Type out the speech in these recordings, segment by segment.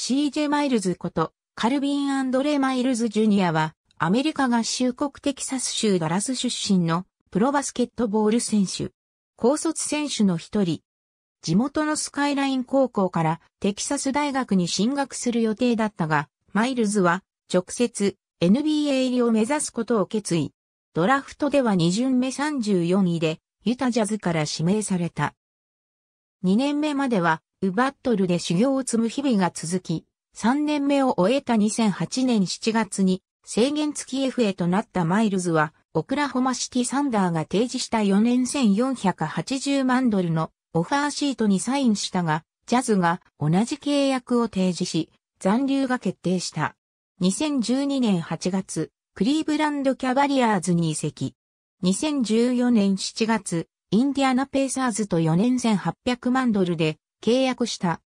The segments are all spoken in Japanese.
CJ マイルズこと、カルビン・アンドレ・マイルズ・ジュニアは、アメリカ合衆国テキサス州ダラス出身のプロバスケットボール選手。高卒選手の一人。地元のスカイライン高校からテキサス大学に進学する予定だったが、マイルズは直接 NBA 入りを目指すことを決意。ドラフトでは2巡目34位でユタジャズから指名された。2年目までは、ウバットルで修行を積む日々が続き、3年目を終えた2008年7月に制限付き FA となったマイルズは、オクラホマシティサンダーが提示した4年1480万ドルのオファーシートにサインしたが、ジャズが同じ契約を提示し、残留が決定した。2012年8月、クリーブランドキャバリアーズに移籍。2014年7月、インディアナペーサーズと4年1800万ドルで契約した。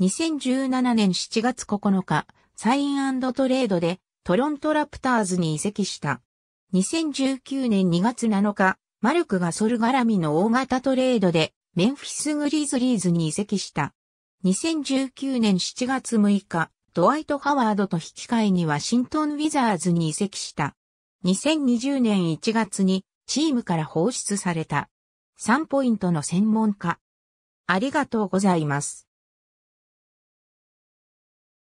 2017年7月9日、サイントレードでトロントラプターズに移籍した。2019年2月7日、マルクがソル絡みの大型トレードでメンフィスグリーズリーズに移籍した。2019年7月6日、ドワイト・ハワードと引き換えにワシントン・ウィザーズに移籍した。2020年1月にチームから放出された。3ポイントの専門家。ありがとうございます。